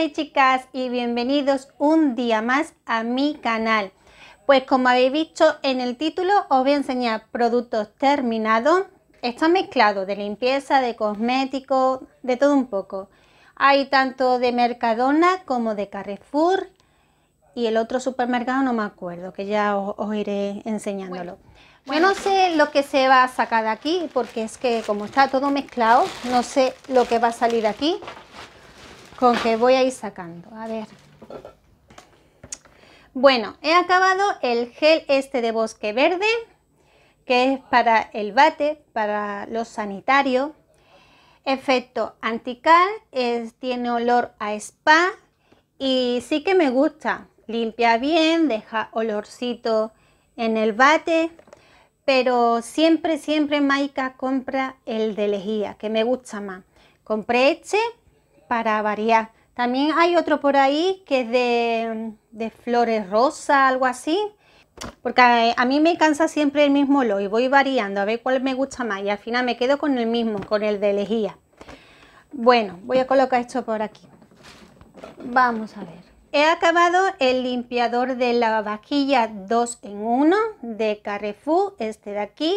y chicas y bienvenidos un día más a mi canal. Pues como habéis visto en el título os voy a enseñar productos terminados. Está mezclado de limpieza, de cosméticos, de todo un poco. Hay tanto de Mercadona como de Carrefour y el otro supermercado no me acuerdo, que ya os, iré enseñándolo. Bueno. no sé lo que se va a sacar de aquí porque es que como está todo mezclado, no sé lo que va a salir aquí con que voy a ir sacando. A ver. Bueno, he acabado el gel este de bosque verde, que es para el bate, para los sanitarios. Efecto antical, es, tiene olor a spa y sí que me gusta. Limpia bien, deja olorcito en el bate, pero siempre, siempre Maika compra el de lejía, que me gusta más. Compré este para variar. También hay otro por ahí que es de, flores rosa, algo así. Porque a, mí me cansa siempre el mismo olor y voy variando a ver cuál me gusta más. Y al final me quedo con el mismo, con el de lejía. Bueno, voy a colocar esto por aquí. Vamos a ver. He acabado el limpiador de la vajilla 2 en 1 de Carrefour, este de aquí.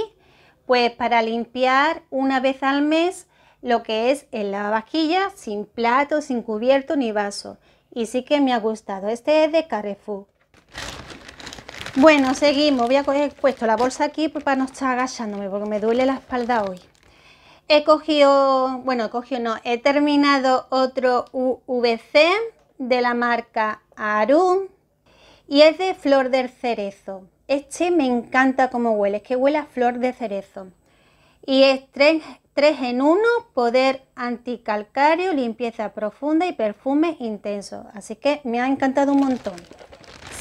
Pues para limpiar una vez al mes lo que es el lavavajilla sin plato, sin cubierto ni vaso. Y sí que me ha gustado. Este es de Carrefour. Bueno, seguimos. Voy a coger puesto la bolsa aquí pues, para no estar agachándome porque me duele la espalda hoy. He cogido, bueno, he cogido no, he terminado otro UVC de la marca Arun y es de flor del cerezo. Este me encanta cómo huele, es que huele a flor de cerezo. Y es tres... 3 en 1, poder anticalcario, limpieza profunda y perfume intenso. Así que me ha encantado un montón.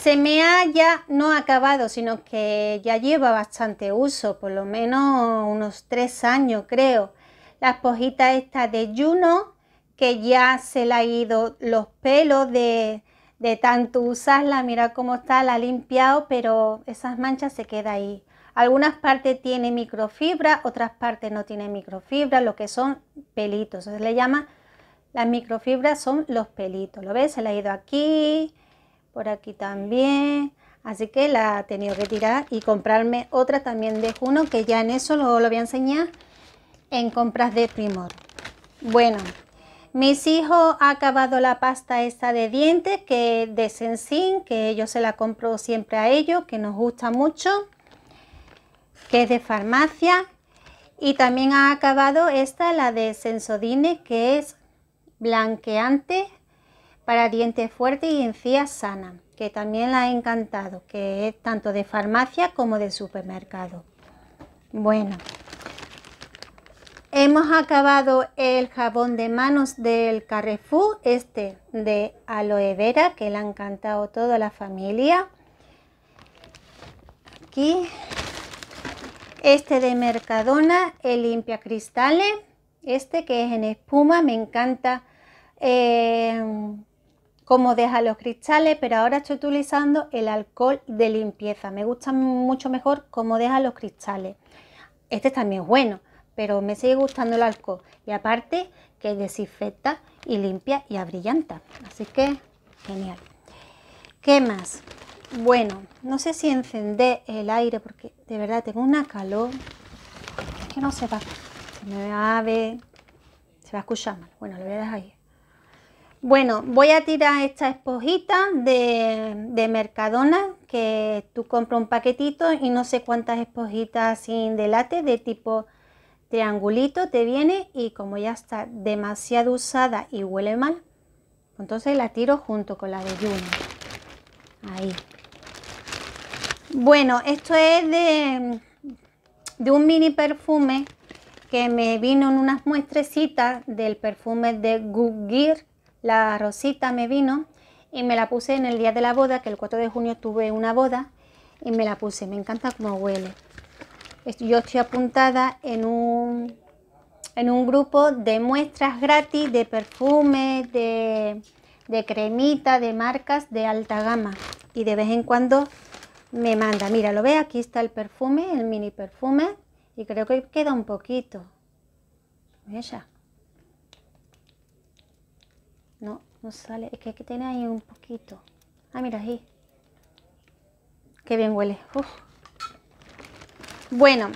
Se me ha ya no acabado, sino que ya lleva bastante uso, por lo menos unos 3 años creo. La esponjita esta de Juno, que ya se le ha ido los pelos de, de tanto usarla. Mira cómo está, la ha limpiado, pero esas manchas se quedan ahí. Algunas partes tienen microfibra, otras partes no tienen microfibra, lo que son pelitos. Se le llama, las microfibras son los pelitos. ¿Lo ves? Se le ha ido aquí, por aquí también. Así que la he tenido que tirar y comprarme otra también de Juno, que ya en eso lo, voy a enseñar en compras de Primor. Bueno, mis hijos ha acabado la pasta esta de dientes que de Sensin, que yo se la compro siempre a ellos, que nos gusta mucho que es de farmacia. Y también ha acabado esta, la de Sensodine, que es blanqueante para dientes fuerte y encías sana que también la ha encantado, que es tanto de farmacia como de supermercado. Bueno, hemos acabado el jabón de manos del Carrefour, este de aloe vera, que le ha encantado toda la familia. Aquí este de Mercadona, el limpia cristales. Este que es en espuma, me encanta eh, cómo deja los cristales, pero ahora estoy utilizando el alcohol de limpieza. Me gusta mucho mejor cómo deja los cristales. Este también es bueno, pero me sigue gustando el alcohol. Y aparte que desinfecta y limpia y abrillanta. Así que genial. ¿Qué más? Bueno, no sé si encender el aire porque de verdad tengo una calor que no se va. Se va a ver, se va a escuchar mal. Bueno, lo voy a dejar ahí. Bueno, voy a tirar esta esponjita de, de Mercadona, que tú compras un paquetito y no sé cuántas esponjitas sin delate de tipo triangulito te viene y como ya está demasiado usada y huele mal, entonces la tiro junto con la de Juno. Ahí. Bueno, esto es de, un mini perfume que me vino en unas muestrecitas del perfume de Gear La rosita me vino y me la puse en el día de la boda, que el 4 de junio tuve una boda y me la puse. Me encanta cómo huele. Yo estoy apuntada en un, en un grupo de muestras gratis de perfumes, de, de cremita, de marcas de alta gama. Y de vez en cuando me manda, mira, lo ve, aquí está el perfume, el mini perfume, y creo que queda un poquito. ya No, no sale, es que, tiene ahí un poquito. Ah, mira ahí. Qué bien huele. Bueno,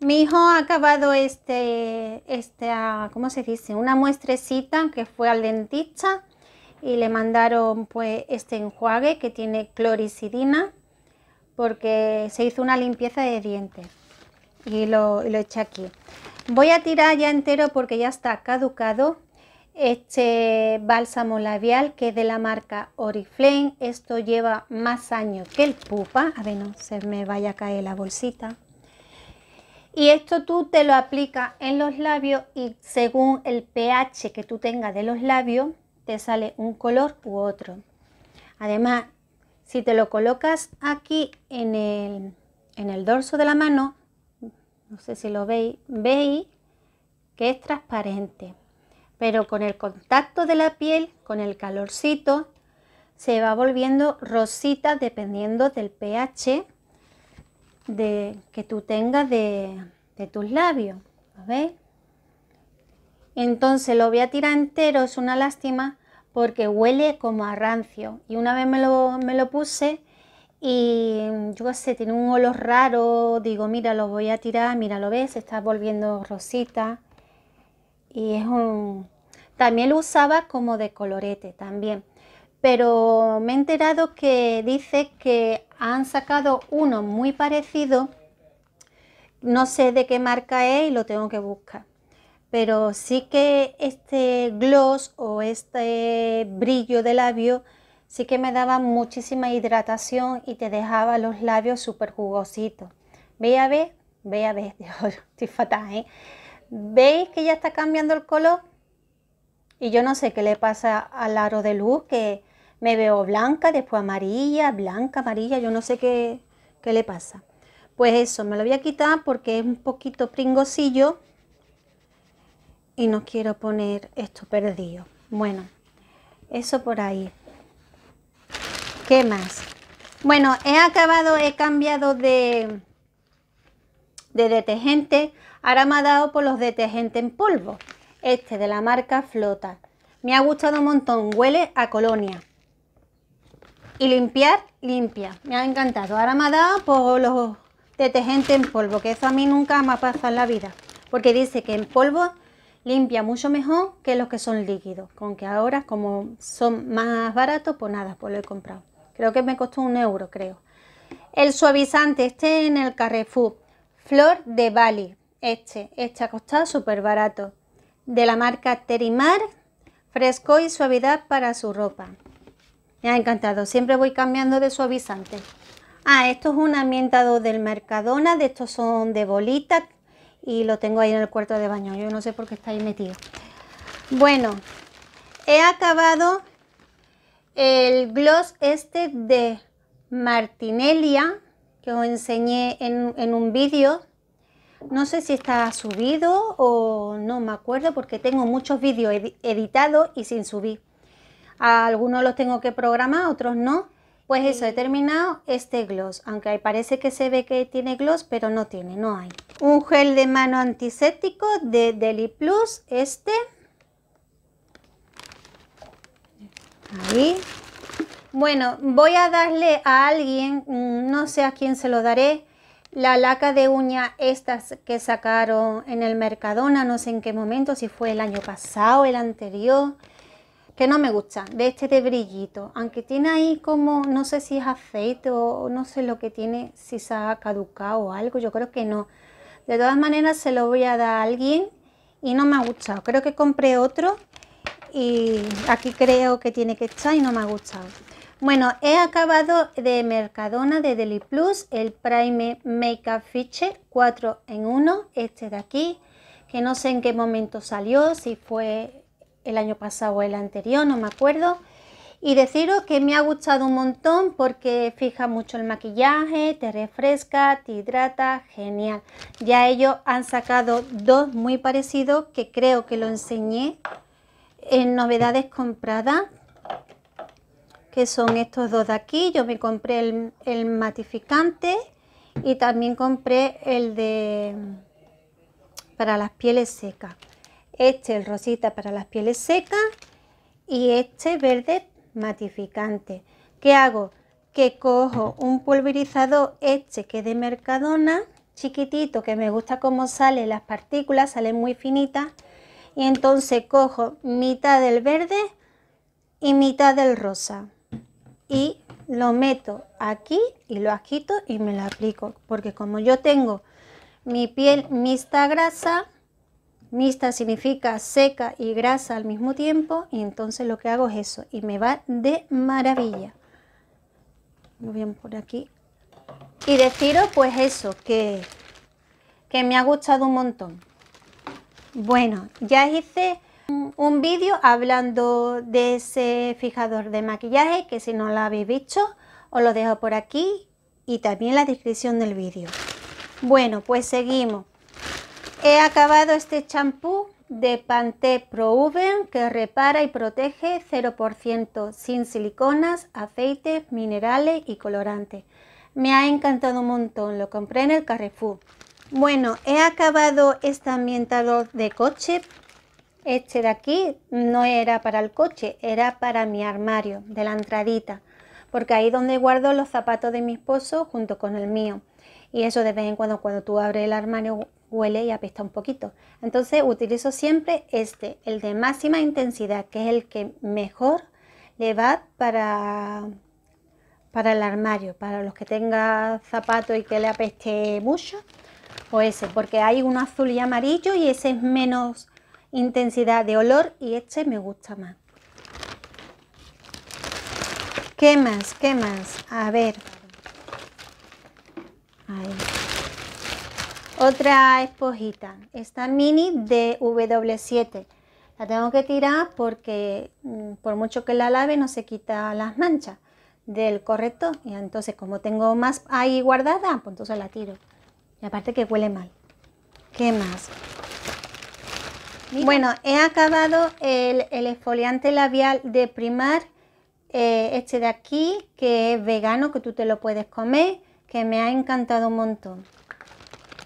mi hijo ha acabado este, este, ah, ¿cómo se dice? Una muestrecita que fue al dentista y le mandaron pues este enjuague que tiene cloricidina porque se hizo una limpieza de dientes y lo, eché aquí. Voy a tirar ya entero porque ya está caducado este bálsamo labial que es de la marca Oriflame. Esto lleva más años que el pupa. A ver, no se me vaya a caer la bolsita. Y esto tú te lo aplicas en los labios y según el pH que tú tengas de los labios, te sale un color u otro. Además, si te lo colocas aquí en el, dorso de la mano, no sé si lo veis, veis que es transparente. Pero con el contacto de la piel, con el calorcito, se va volviendo rosita dependiendo del pH de, que tú tengas de, tus labios. Entonces lo voy a tirar entero, es una lástima porque huele como a rancio. Y una vez me lo, puse y yo sé, tiene un olor raro, digo, mira, lo voy a tirar, mira, lo ves, está volviendo rosita. Y es un... También lo usaba como de colorete también. Pero me he enterado que dice que han sacado uno muy parecido. No sé de qué marca es y lo tengo que buscar pero sí que este gloss o este brillo de labio sí que me daba muchísima hidratación y te dejaba los labios súper jugositos. Ve a ver, ve a ver, estoy fatal, ¿eh? ¿Veis que ya está cambiando el color? Y yo no sé qué le pasa al aro de luz, que me veo blanca, después amarilla, blanca, amarilla, yo no sé qué, qué le pasa. Pues eso, me lo voy a quitar porque es un poquito pringosillo y no quiero poner esto perdido. Bueno, eso por ahí. ¿Qué más? Bueno, he acabado, he cambiado de, de detergente. Ahora me ha dado por los detergentes en polvo. Este de la marca Flota. Me ha gustado un montón. Huele a colonia. Y limpiar, limpia. Me ha encantado. Ahora me ha dado por los detergentes en polvo. Que eso a mí nunca me ha pasado en la vida. Porque dice que en polvo limpia mucho mejor que los que son líquidos, con que ahora como son más baratos, pues nada, pues lo he comprado. Creo que me costó un euro, creo. El suavizante, este en el Carrefour, Flor de Bali, este, este ha costado súper barato. De la marca Terimar, fresco y suavidad para su ropa. Me ha encantado, siempre voy cambiando de suavizante. Ah, esto es un ambientador del Mercadona, de estos son de bolita, y lo tengo ahí en el cuarto de baño. Yo no sé por qué está ahí metido. Bueno, he acabado el gloss este de Martinelia que os enseñé en, en un vídeo. No sé si está subido o no me acuerdo porque tengo muchos vídeos editados y sin subir. Algunos los tengo que programar, otros no. Pues eso, he terminado este gloss, aunque parece que se ve que tiene gloss, pero no tiene, no hay un gel de mano antiséptico de Deli Plus, este. Ahí. Bueno, voy a darle a alguien, mm, no sé a quién se lo daré, la laca de uña estas que sacaron en el Mercadona, no sé en qué momento, si fue el año pasado, el anterior, que no me gusta, de este de brillito, aunque tiene ahí como, no sé si es aceite o no sé lo que tiene, si se ha caducado o algo, yo creo que no, de todas maneras se lo voy a dar a alguien y no me ha gustado. Creo que compré otro y aquí creo que tiene que estar y no me ha gustado. Bueno, he acabado de Mercadona, de Deli Plus, el Prime Makeup Feature 4 en 1, este de aquí, que no sé en qué momento salió, si fue el año pasado o el anterior, no me acuerdo y deciros que me ha gustado un montón porque fija mucho el maquillaje, te refresca, te hidrata, genial. Ya ellos han sacado dos muy parecidos que creo que lo enseñé en novedades compradas, que son estos dos de aquí. Yo me compré el, matificante y también compré el de para las pieles secas. Este, el rosita para las pieles secas y este verde matificante. ¿Qué hago? Que cojo un pulverizador este que es de Mercadona, chiquitito, que me gusta cómo salen las partículas, salen muy finitas. Y entonces cojo mitad del verde y mitad del rosa. Y lo meto aquí y lo agito y me lo aplico. Porque como yo tengo mi piel mixta grasa, Mista significa seca y grasa al mismo tiempo y entonces lo que hago es eso y me va de maravilla. Muy bien por aquí. Y deciros pues eso, que, que me ha gustado un montón. Bueno, ya hice un vídeo hablando de ese fijador de maquillaje que si no lo habéis visto os lo dejo por aquí y también la descripción del vídeo. Bueno, pues seguimos. He acabado este champú de Panté Proven que repara y protege 0% sin siliconas, aceites, minerales y colorantes. Me ha encantado un montón, lo compré en el Carrefour. Bueno, he acabado este ambientador de coche. Este de aquí no era para el coche, era para mi armario de la entradita, porque ahí donde guardo los zapatos de mi esposo junto con el mío. Y eso de vez en cuando, cuando tú abres el armario huele y apesta un poquito. Entonces utilizo siempre este, el de máxima intensidad, que es el que mejor le va para, para el armario, para los que tenga zapatos y que le apeste mucho, o ese, porque hay uno azul y amarillo y ese es menos intensidad de olor y este me gusta más. ¿Qué más? ¿Qué más? A ver. Ahí. Otra espojita, esta mini de W7. La tengo que tirar porque mm, por mucho que la lave no se quita las manchas del correcto. Y entonces como tengo más ahí guardada, pues entonces la tiro. Y aparte que huele mal. ¿Qué más? Bueno, he acabado el, esfoliante labial de Primar, eh, este de aquí, que es vegano, que tú te lo puedes comer, que me ha encantado un montón.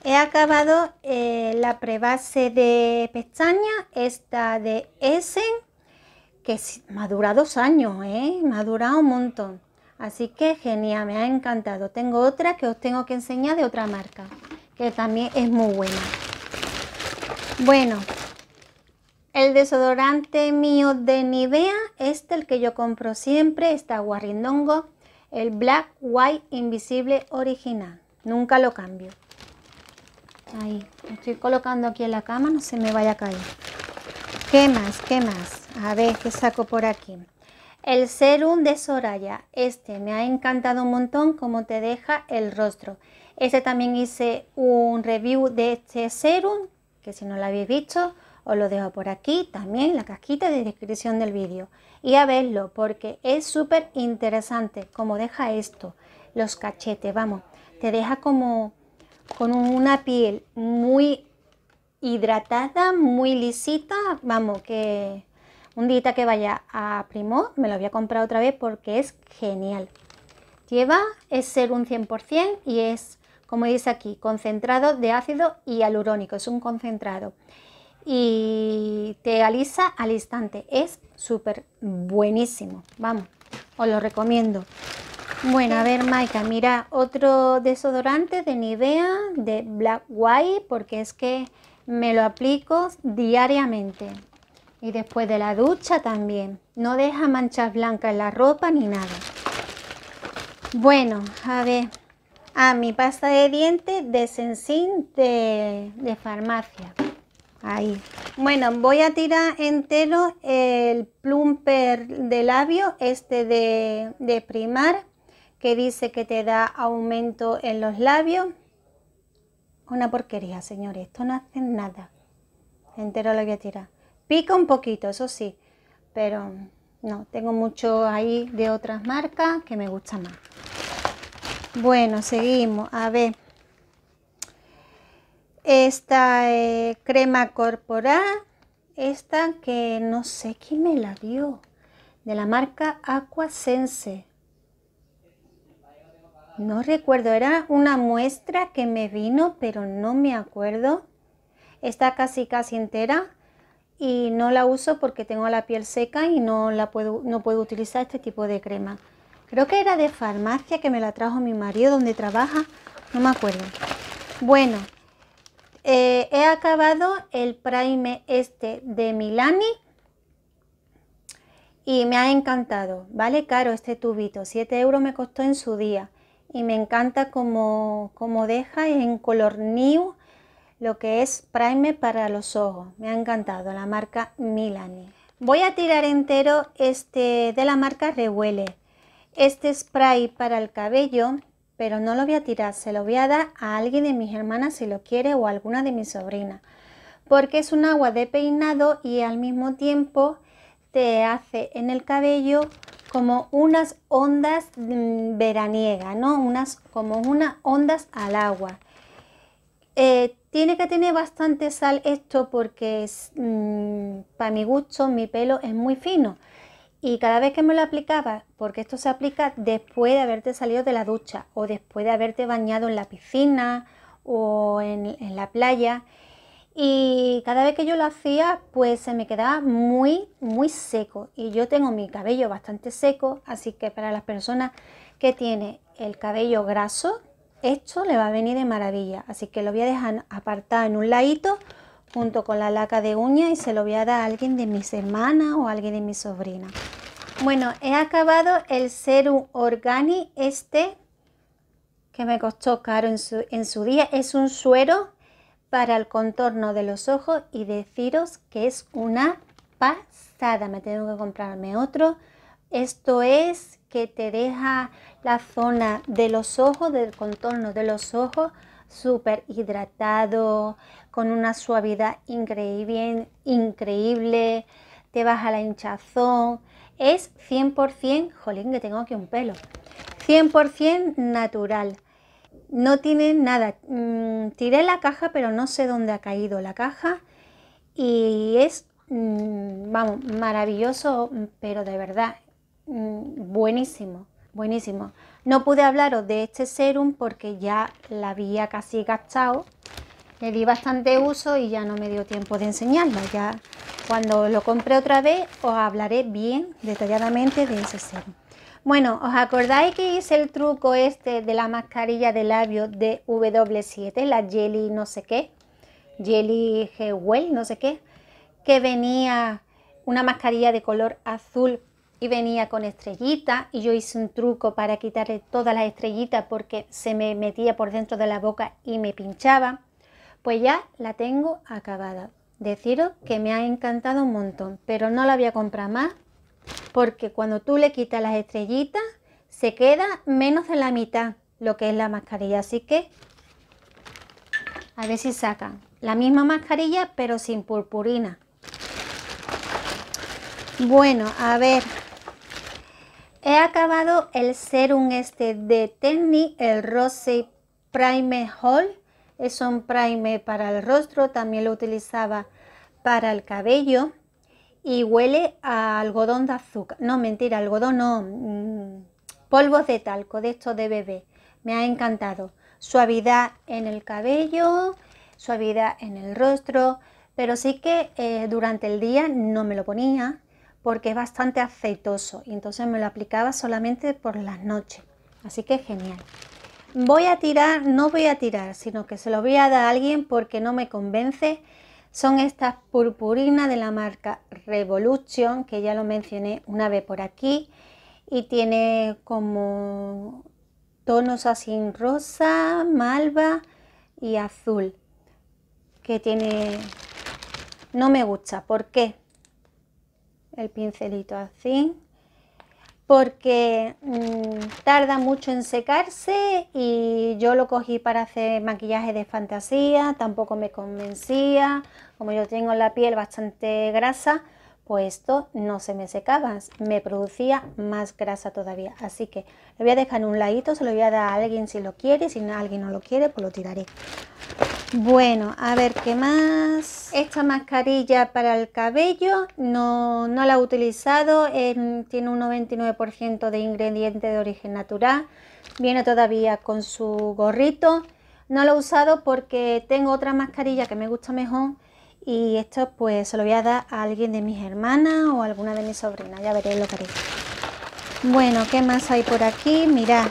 He acabado eh, la prebase de pestaña, esta de Essen, que madura dos años, ¿eh? me ha durado un montón. Así que genial, me ha encantado. Tengo otra que os tengo que enseñar de otra marca, que también es muy buena. Bueno, el desodorante mío de Nivea, este el que yo compro siempre, está guarindongo, el Black White Invisible Original. Nunca lo cambio. Ahí, estoy colocando aquí en la cama, no se me vaya a caer. ¿Qué más? ¿Qué más? A ver, ¿qué saco por aquí? El serum de Soraya. Este me ha encantado un montón como te deja el rostro. Este también hice un review de este serum, que si no lo habéis visto, os lo dejo por aquí, también en la cajita de descripción del vídeo. Y a verlo, porque es súper interesante como deja esto, los cachetes, vamos. Te deja como con una piel muy hidratada, muy lisita, vamos, que un día que vaya a Primo me lo voy a comprar otra vez porque es genial. Lleva, es ser un 100% y es, como dice aquí, concentrado de ácido hialurónico, es un concentrado. Y te alisa al instante, es súper buenísimo, vamos, os lo recomiendo. Bueno, a ver, Maika, mira, otro desodorante de Nivea, de Black White, porque es que me lo aplico diariamente. Y después de la ducha también. No deja manchas blancas en la ropa ni nada. Bueno, a ver. a ah, mi pasta de dientes de Sensin de, farmacia. Ahí. Bueno, voy a tirar entero el plumper de labio, este de, de primar que dice que te da aumento en los labios. Una porquería, señores, esto no hace nada. Entero lo voy a tirar. Pica un poquito, eso sí, pero no, tengo mucho ahí de otras marcas que me gusta más. Bueno, seguimos. A ver. Esta eh, crema corporal, esta que no sé quién me la dio, de la marca Aquasense. No recuerdo, era una muestra que me vino, pero no me acuerdo. Está casi casi entera y no la uso porque tengo la piel seca y no la puedo no puedo utilizar este tipo de crema. Creo que era de farmacia que me la trajo mi marido donde trabaja, no me acuerdo. Bueno, eh, he acabado el primer este de Milani y me ha encantado, ¿vale? Caro este tubito, 7 euros me costó en su día y me encanta como, deja en color new lo que es primer para los ojos. Me ha encantado la marca Milani. Voy a tirar entero este de la marca Rehuele. Este spray para el cabello, pero no lo voy a tirar, se lo voy a dar a alguien de mis hermanas si lo quiere o alguna de mis sobrinas. Porque es un agua de peinado y al mismo tiempo te hace en el cabello como unas ondas mm, veraniegas, ¿no? Unas, como unas ondas al agua. Eh, tiene que tener bastante sal esto porque es, mm, para mi gusto mi pelo es muy fino y cada vez que me lo aplicaba, porque esto se aplica después de haberte salido de la ducha o después de haberte bañado en la piscina o en la playa, y cada vez que yo lo hacía pues se me quedaba muy muy seco y yo tengo mi cabello bastante seco así que para las personas que tienen el cabello graso esto le va a venir de maravilla así que lo voy a dejar apartado en un ladito junto con la laca de uña y se lo voy a dar a alguien de mis hermanas o alguien de mi sobrina bueno he acabado el serum organi este que me costó caro en su día es un suero para el contorno de los ojos y deciros que es una pasada. Me tengo que comprarme otro. Esto es que te deja la zona de los ojos, del contorno de los ojos, súper hidratado, con una suavidad increíble, increíble, te baja la hinchazón. Es 100%, jolín que tengo aquí un pelo, 100% natural no tiene nada. Mm, tiré la caja, pero no sé dónde ha caído la caja. Y es, mm, vamos, maravilloso, pero de verdad, mm, buenísimo, buenísimo. No pude hablaros de este serum porque ya la había casi gastado. Le di bastante uso y ya no me dio tiempo de enseñarlo. Ya cuando lo compré otra vez os hablaré bien detalladamente de ese serum. Bueno, ¿os acordáis que hice el truco este de la mascarilla de labio de W7, la Jelly no sé qué? Jelly Well no sé qué, que venía una mascarilla de color azul y venía con estrellita y yo hice un truco para quitarle todas las estrellitas porque se me metía por dentro de la boca y me pinchaba. Pues ya la tengo acabada. Deciros que me ha encantado un montón, pero no la voy a comprar más porque cuando tú le quitas las estrellitas se queda menos de la mitad lo que es la mascarilla así que a ver si sacan la misma mascarilla pero sin purpurina bueno a ver he acabado el serum este de Tenny el rose Prime Hall es un primer para el rostro también lo utilizaba para el cabello y huele a algodón de azúcar. No, mentira, algodón no. Mm, polvos de talco, de estos de bebé. Me ha encantado. Suavidad en el cabello, suavidad en el rostro, pero sí que eh, durante el día no me lo ponía porque es bastante aceitoso y entonces me lo aplicaba solamente por las noches. Así que genial. Voy a tirar, no voy a tirar, sino que se lo voy a dar a alguien porque no me convence son estas purpurinas de la marca Revolution, que ya lo mencioné una vez por aquí, y tiene como tonos así rosa, malva y azul, que tiene... no me gusta, ¿por qué? El pincelito así, porque mm, tarda mucho en secarse y yo lo cogí para hacer maquillaje de fantasía, tampoco me convencía, como yo tengo la piel bastante grasa, pues esto no se me secaba, me producía más grasa todavía. Así que lo voy a dejar en un ladito, se lo voy a dar a alguien si lo quiere, si alguien no lo quiere, pues lo tiraré. Bueno, a ver qué más. Esta mascarilla para el cabello no, no la he utilizado, em, tiene un 99% de ingrediente de origen natural, viene todavía con su gorrito. No lo he usado porque tengo otra mascarilla que me gusta mejor y esto pues se lo voy a dar a alguien de mis hermanas o alguna de mis sobrinas, ya veréis lo que haré. Bueno, ¿qué más hay por aquí? Mirad,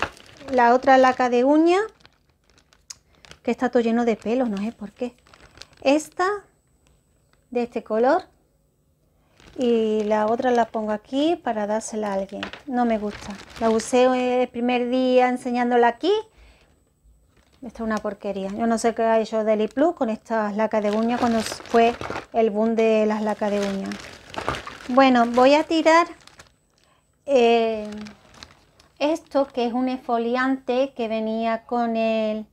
la otra laca de uña, que está todo lleno de pelo, no sé por qué. Esta, de este color, y la otra la pongo aquí para dársela a alguien. No me gusta. La usé el primer día enseñándola aquí esta es una porquería. Yo no sé qué ha hecho Deli Plus con estas lacas de uñas cuando fue el boom de las lacas de uñas Bueno, voy a tirar eh, esto que es un esfoliante que venía con el,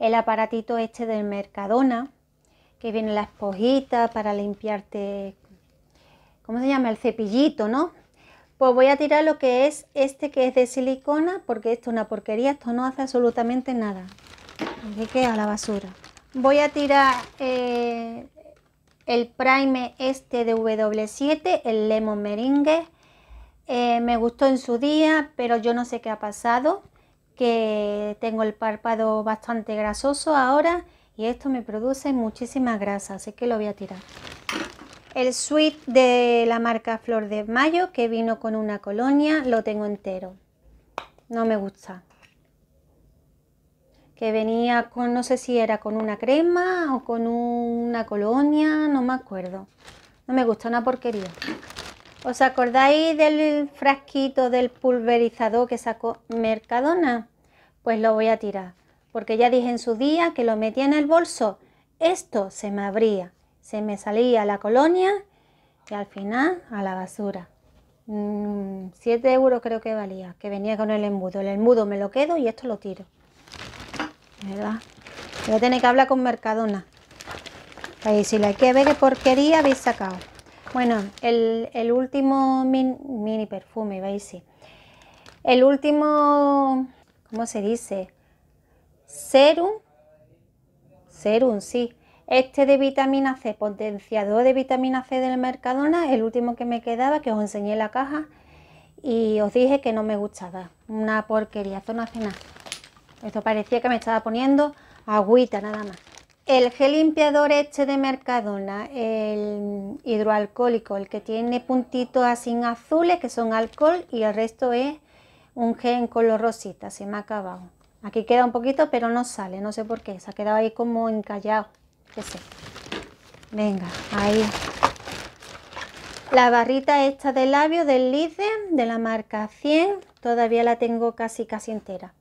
el aparatito este del Mercadona. Que viene la esponjita para limpiarte, ¿cómo se llama? El cepillito, ¿no? Pues voy a tirar lo que es este que es de silicona porque esto es una porquería, esto no hace absolutamente nada que qué? A la basura. Voy a tirar eh, el prime este de W7, el Lemon meringue. Eh, me gustó en su día, pero yo no sé qué ha pasado, que tengo el párpado bastante grasoso ahora y esto me produce muchísima grasa, así que lo voy a tirar. El sweet de la marca Flor de Mayo, que vino con una colonia, lo tengo entero. No me gusta que venía con, no sé si era con una crema o con una colonia, no me acuerdo. No me gusta, una porquería. ¿Os acordáis del frasquito del pulverizador que sacó Mercadona? Pues lo voy a tirar, porque ya dije en su día que lo metía en el bolso. Esto se me abría, se me salía la colonia y al final a la basura. 7 mm, euros creo que valía, que venía con el embudo. El embudo me lo quedo y esto lo tiro. ¿verdad? Voy a tener que hablar con Mercadona. si la hay que ver de porquería habéis sacado. Bueno, el, último mini perfume, veis, El último, ¿cómo se dice? Serum. Serum, sí. Este de vitamina C, potenciador de vitamina C del Mercadona, el último que me quedaba, que os enseñé la caja, y os dije que no me gustaba. Una porquería, esto no hace nada. Esto parecía que me estaba poniendo agüita nada más. El gel limpiador este de Mercadona, el hidroalcohólico, el que tiene puntitos así en azules que son alcohol y el resto es un gel en color rosita, se me ha acabado. Aquí queda un poquito pero no sale, no sé por qué, se ha quedado ahí como encallado, qué sé. Venga, ahí. La barrita esta de labio del Lidl de la marca 100, todavía la tengo casi casi entera.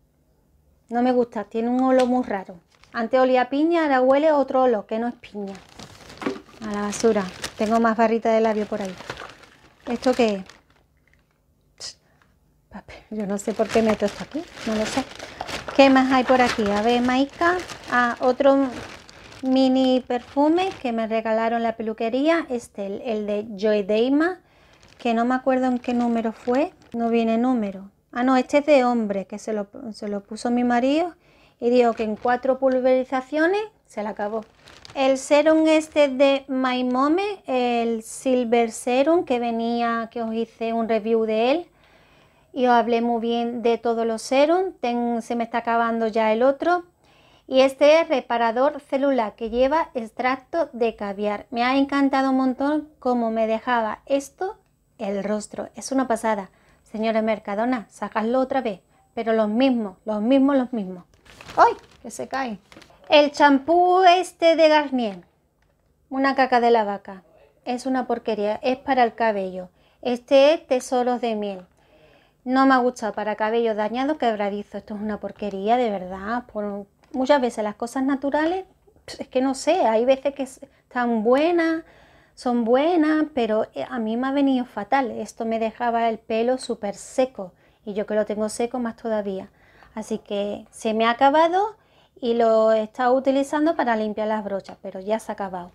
No me gusta, tiene un olor muy raro. Antes olía piña, ahora huele otro olor que no es piña. A la basura. Tengo más barrita de labio por ahí. ¿Esto qué es? Yo no sé por qué meto esto aquí, no lo sé. ¿Qué más hay por aquí? A ver, Maika. otro mini perfume que me regalaron la peluquería. Este, el, el de Joy Deima, que no me acuerdo en qué número fue. No viene número. Ah, no, este es de hombre, que se lo, puso mi marido y dijo que en cuatro pulverizaciones se la acabó. El serum este de My el Silver Serum, que venía, que os hice un review de él y os hablé muy bien de todos los serums. se me está acabando ya el otro. Y este es reparador celular que lleva extracto de caviar. Me ha encantado un montón cómo me dejaba esto el rostro. Es una pasada. Señores Mercadona, sacadlo otra vez, pero los mismos, los mismos, los mismos. ¡Ay! Que se cae. El champú este de Garnier, una caca de la vaca. Es una porquería, es para el cabello. Este es Tesoros de Miel. No me ha gustado para cabello dañado, quebradizo. Esto es una porquería, de verdad. Por... Muchas veces las cosas naturales, pues es que no sé, hay veces que están buenas, son buenas, pero eh, a mí me ha venido fatal. Esto me dejaba el pelo súper seco y yo que lo tengo seco más todavía. Así que se me ha acabado y lo he estado utilizando para limpiar las brochas, pero ya se ha acabado.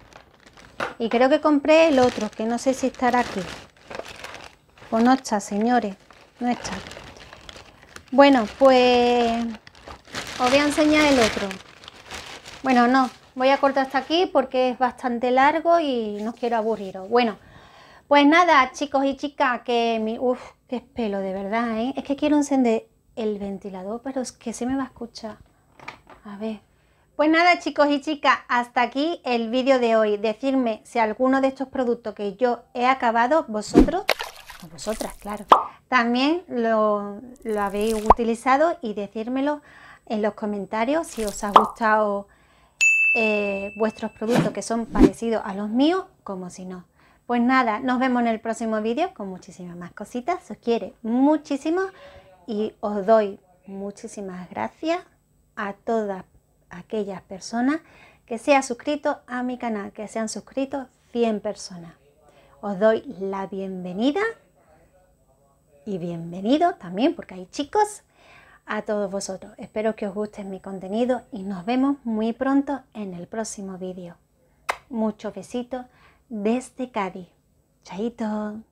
Y creo que compré el otro, que no sé si estará aquí. O no está, señores, no está. Bueno, pues os voy a enseñar el otro. Bueno, no, Voy a cortar hasta aquí porque es bastante largo y no quiero aburriros. Bueno, pues nada, chicos y chicas, que mi... Uf, qué pelo, de verdad, ¿eh? Es que quiero encender el ventilador, pero es que se me va a escuchar. A ver. Pues nada, chicos y chicas, hasta aquí el vídeo de hoy. Decirme si alguno de estos productos que yo he acabado, vosotros, vosotras, claro, también lo, lo habéis utilizado y decírmelo en los comentarios si os ha gustado eh, vuestros productos que son parecidos a los míos como si no. Pues nada, nos vemos en el próximo vídeo con muchísimas más cositas. Os quiere muchísimo y os doy muchísimas gracias a todas aquellas personas que se han suscrito a mi canal, que se han suscrito 100 personas. Os doy la bienvenida y bienvenido también porque hay chicos a todos vosotros. Espero que os guste mi contenido y nos vemos muy pronto en el próximo vídeo. Muchos besitos desde Cádiz. Chaito.